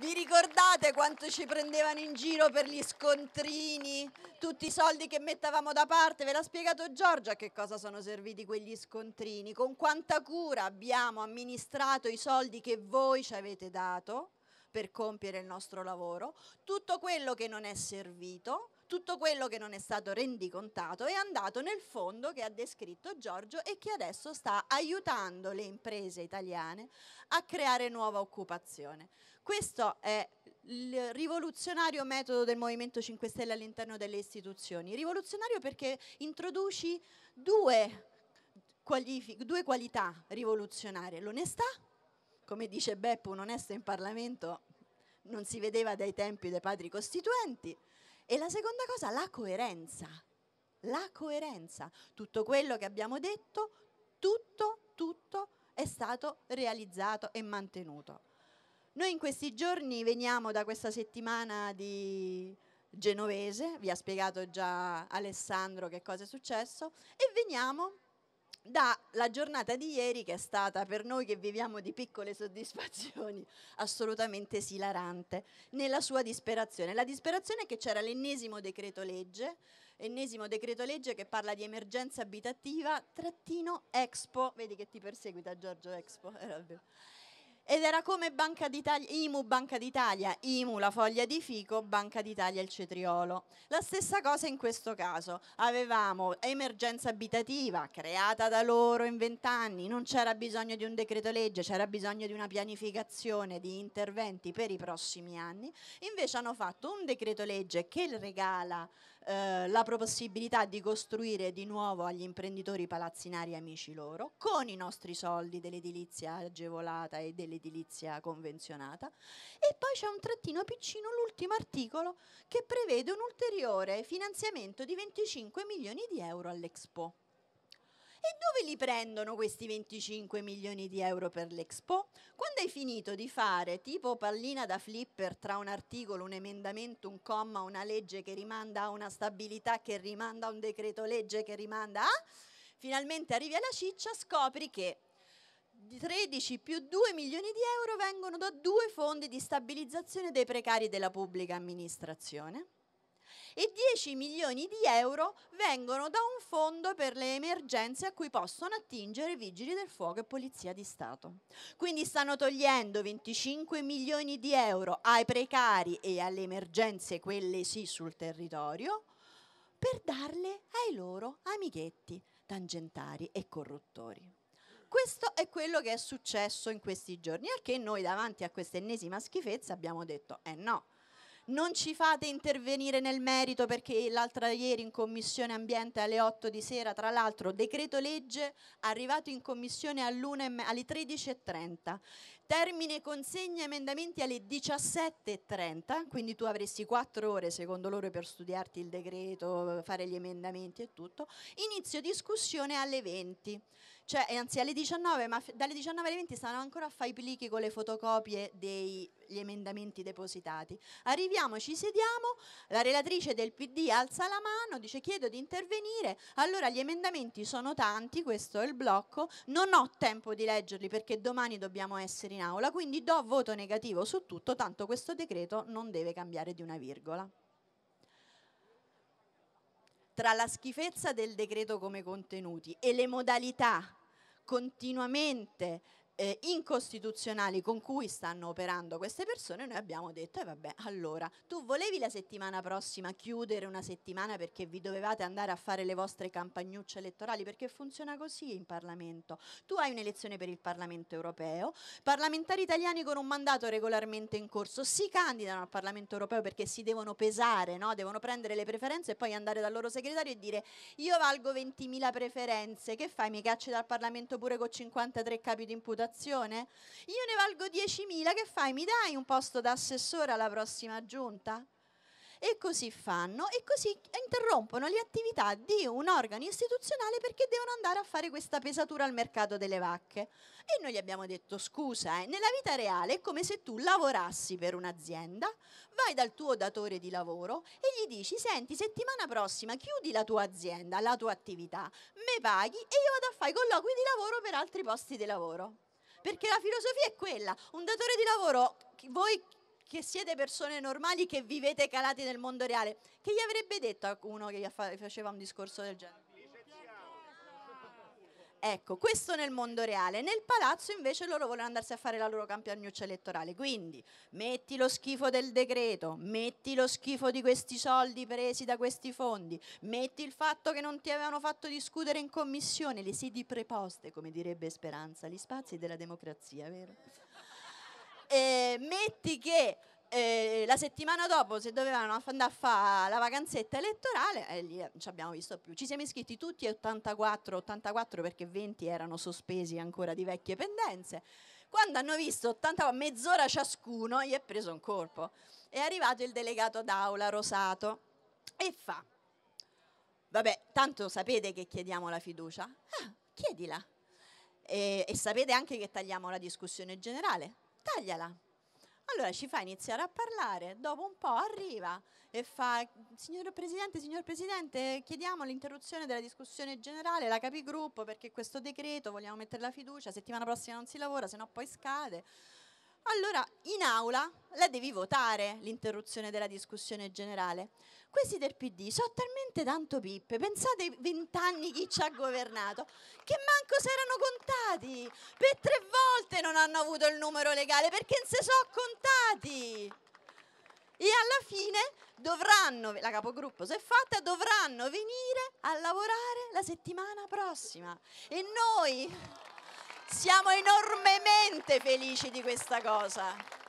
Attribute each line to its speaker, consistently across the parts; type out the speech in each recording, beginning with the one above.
Speaker 1: Vi ricordate quanto ci prendevano in giro per gli scontrini? Tutti i soldi che mettavamo da parte? Ve l'ha spiegato Giorgia a che cosa sono serviti quegli scontrini? Con quanta cura abbiamo amministrato i soldi che voi ci avete dato? per compiere il nostro lavoro, tutto quello che non è servito, tutto quello che non è stato rendicontato è andato nel fondo che ha descritto Giorgio e che adesso sta aiutando le imprese italiane a creare nuova occupazione. Questo è il rivoluzionario metodo del Movimento 5 Stelle all'interno delle istituzioni. Rivoluzionario perché introduci due, quali, due qualità rivoluzionarie, l'onestà come dice Beppo, un onesto in Parlamento non si vedeva dai tempi dei padri costituenti. E la seconda cosa, la coerenza. La coerenza. Tutto quello che abbiamo detto, tutto, tutto è stato realizzato e mantenuto. Noi in questi giorni veniamo da questa settimana di Genovese, vi ha spiegato già Alessandro che cosa è successo, e veniamo dalla giornata di ieri che è stata per noi che viviamo di piccole soddisfazioni assolutamente esilarante nella sua disperazione. La disperazione è che c'era l'ennesimo decreto legge, ennesimo decreto legge che parla di emergenza abitativa trattino Expo, vedi che ti perseguita Giorgio Expo, era vero ed era come Banca IMU Banca d'Italia, IMU la foglia di fico, Banca d'Italia il cetriolo. La stessa cosa in questo caso, avevamo emergenza abitativa creata da loro in vent'anni, non c'era bisogno di un decreto legge, c'era bisogno di una pianificazione di interventi per i prossimi anni, invece hanno fatto un decreto legge che regala eh, la possibilità di costruire di nuovo agli imprenditori palazzinari amici loro, con i nostri soldi dell'edilizia agevolata e dell'edilizia convenzionata. E poi c'è un trattino piccino, l'ultimo articolo, che prevede un ulteriore finanziamento di 25 milioni di euro all'Expo. E dove li prendono questi 25 milioni di euro per l'Expo? Quando hai finito di fare tipo pallina da flipper tra un articolo, un emendamento, un comma, una legge che rimanda a una stabilità, che rimanda a un decreto legge, che rimanda a... Finalmente arrivi alla ciccia, scopri che 13 più 2 milioni di euro vengono da due fondi di stabilizzazione dei precari della pubblica amministrazione e 10 milioni di euro vengono da un fondo per le emergenze a cui possono attingere vigili del fuoco e polizia di Stato. Quindi stanno togliendo 25 milioni di euro ai precari e alle emergenze, quelle sì, sul territorio, per darle ai loro amichetti tangentari e corruttori. Questo è quello che è successo in questi giorni, al che noi davanti a questa ennesima schifezza abbiamo detto, eh no, non ci fate intervenire nel merito perché l'altra ieri in commissione ambiente alle 8 di sera, tra l'altro decreto legge arrivato in commissione alle 13.30, termine consegna emendamenti alle 17.30, quindi tu avresti 4 ore secondo loro per studiarti il decreto, fare gli emendamenti e tutto, inizio discussione alle 20. Cioè, anzi, alle 19, ma f- dalle 19 alle 20 stanno ancora a fare i plichi con le fotocopie degli emendamenti depositati. Arriviamo, ci sediamo, la relatrice del PD alza la mano, dice chiedo di intervenire, allora gli emendamenti sono tanti, questo è il blocco, non ho tempo di leggerli perché domani dobbiamo essere in aula, quindi do voto negativo su tutto, tanto questo decreto non deve cambiare di una virgola tra la schifezza del decreto come contenuti e le modalità continuamente eh, incostituzionali con cui stanno operando queste persone, noi abbiamo detto, e eh vabbè, allora, tu volevi la settimana prossima chiudere una settimana perché vi dovevate andare a fare le vostre campagnucce elettorali, perché funziona così in Parlamento. Tu hai un'elezione per il Parlamento europeo, parlamentari italiani con un mandato regolarmente in corso si candidano al Parlamento europeo perché si devono pesare, no? devono prendere le preferenze e poi andare dal loro segretario e dire io valgo 20.000 preferenze, che fai? Mi cacci dal Parlamento pure con 53 capi di imputazione? situazione? Io ne valgo 10.000, che fai? Mi dai un posto da assessore alla prossima giunta? E così fanno e così interrompono le attività di un organo istituzionale perché devono andare a fare questa pesatura al mercato delle vacche. E noi gli abbiamo detto scusa, eh, nella vita reale è come se tu lavorassi per un'azienda, vai dal tuo datore di lavoro e gli dici senti settimana prossima chiudi la tua azienda, la tua attività, mi paghi e io vado a fare i colloqui di lavoro per altri posti di lavoro. Perché la filosofia è quella, un datore di lavoro, voi che siete persone normali, che vivete calati nel mondo reale, che gli avrebbe detto a uno che gli faceva un discorso del genere? Ecco, questo nel mondo reale. Nel palazzo invece loro vogliono andarsi a fare la loro campagnuccia elettorale. Quindi metti lo schifo del decreto, metti lo schifo di questi soldi presi da questi fondi, metti il fatto che non ti avevano fatto discutere in commissione, le sedi preposte, come direbbe Speranza, gli spazi della democrazia, vero? E eh, metti che e eh, la settimana dopo, se dovevano andare a fare la vacanzetta elettorale, eh, lì non eh, ci abbiamo visto più. Ci siamo iscritti tutti 84, 84 perché 20 erano sospesi ancora di vecchie pendenze. Quando hanno visto 80, mezz'ora ciascuno, gli è preso un colpo. È arrivato il delegato d'aula Rosato e fa: Vabbè, tanto sapete che chiediamo la fiducia? Ah, chiedila. E, e sapete anche che tagliamo la discussione generale? Tagliala allora ci fa iniziare a parlare, dopo un po' arriva e fa signor Presidente, signor Presidente, chiediamo l'interruzione della discussione generale, la capigruppo perché questo decreto vogliamo mettere la fiducia, settimana prossima non si lavora, se no poi scade. Allora in aula la devi votare l'interruzione della discussione generale. Questi del PD sono talmente tanto pippe, pensate ai vent'anni chi ci ha governato, che manco si erano contati. Per tre volte non hanno avuto il numero legale perché non si sono contati. E alla fine dovranno, la capogruppo si è fatta, dovranno venire a lavorare la settimana prossima. E noi siamo enormemente felici di questa cosa.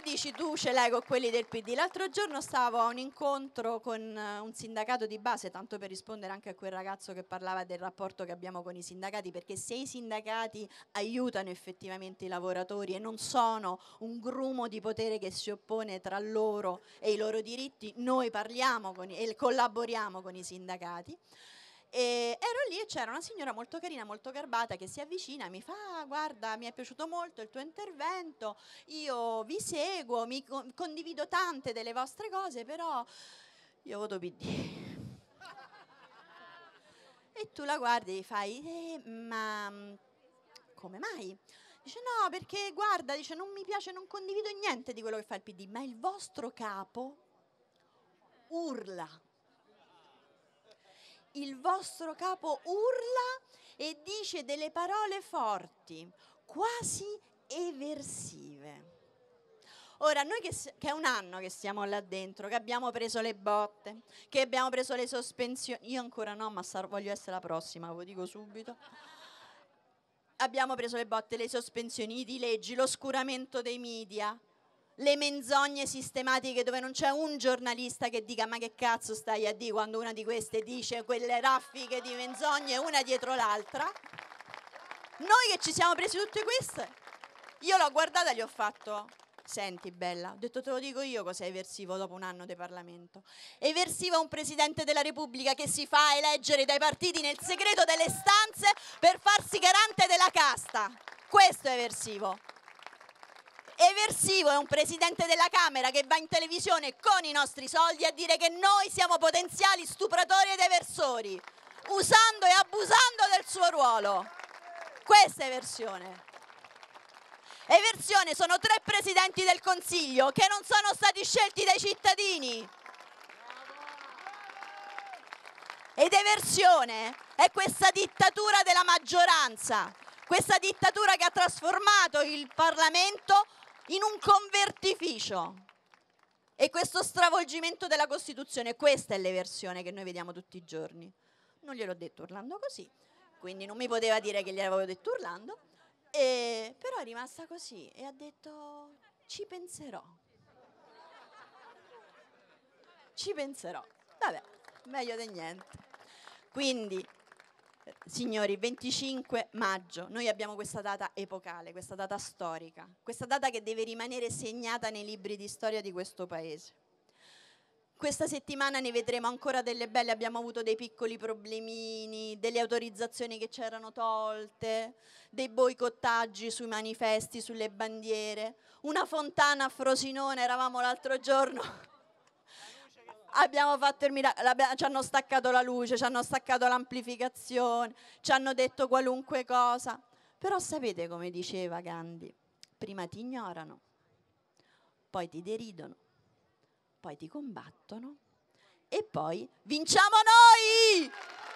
Speaker 1: poi dici tu ce l'hai con quelli del PD. L'altro giorno stavo a un incontro con eh, un sindacato di base, tanto per rispondere anche a quel ragazzo che parlava del rapporto che abbiamo con i sindacati, perché se i sindacati aiutano effettivamente i lavoratori e non sono un grumo di potere che si oppone tra loro e i loro diritti, noi parliamo i, e collaboriamo con i sindacati. E ero lì e c'era una signora molto carina, molto garbata che si avvicina e mi fa: ah, Guarda, mi è piaciuto molto il tuo intervento, io vi seguo, mi condivido tante delle vostre cose, però io voto PD. e tu la guardi e fai: eh, Ma come mai? Dice no, perché guarda, dice non mi piace, non condivido niente di quello che fa il PD, ma il vostro capo urla il vostro capo urla e dice delle parole forti, quasi eversive. Ora, noi che, che, è un anno che stiamo là dentro, che abbiamo preso le botte, che abbiamo preso le sospensioni, io ancora no, ma sar- voglio essere la prossima, ve lo dico subito. abbiamo preso le botte, le sospensioni, i dileggi, l'oscuramento dei media, le menzogne sistematiche dove non c'è un giornalista che dica ma che cazzo stai a dire quando una di queste dice quelle raffiche di menzogne una dietro l'altra. Noi che ci siamo presi tutte queste, io l'ho guardata e gli ho fatto Senti, bella, ho detto te lo dico io cos'è eversivo dopo un anno di Parlamento. Eversivo è un presidente della Repubblica che si fa eleggere dai partiti nel segreto delle stanze per farsi garante della casta. Questo è eversivo eversivo è un presidente della Camera che va in televisione con i nostri soldi a dire che noi siamo potenziali stupratori ed eversori, usando e abusando del suo ruolo. Questa è eversione. Eversione sono tre presidenti del Consiglio che non sono stati scelti dai cittadini. Ed eversione è questa dittatura della maggioranza, questa dittatura che ha trasformato il Parlamento in un convertificio. E questo stravolgimento della Costituzione, questa è l'eversione che noi vediamo tutti i giorni. Non gliel'ho detto urlando così, quindi non mi poteva dire che gliel'avevo detto urlando, e, però è rimasta così e ha detto ci penserò. Ci penserò. Vabbè, meglio di niente. Quindi signori, 25 maggio, noi abbiamo questa data epocale, questa data storica, questa data che deve rimanere segnata nei libri di storia di questo paese. Questa settimana ne vedremo ancora delle belle, abbiamo avuto dei piccoli problemini, delle autorizzazioni che c'erano tolte, dei boicottaggi sui manifesti, sulle bandiere, una fontana a Frosinone, eravamo l'altro giorno abbiamo fatto il miracolo, ci hanno staccato la luce, ci hanno staccato l'amplificazione, ci hanno detto qualunque cosa. Però sapete come diceva Gandhi? Prima ti ignorano, poi ti deridono, poi ti combattono e poi vinciamo noi!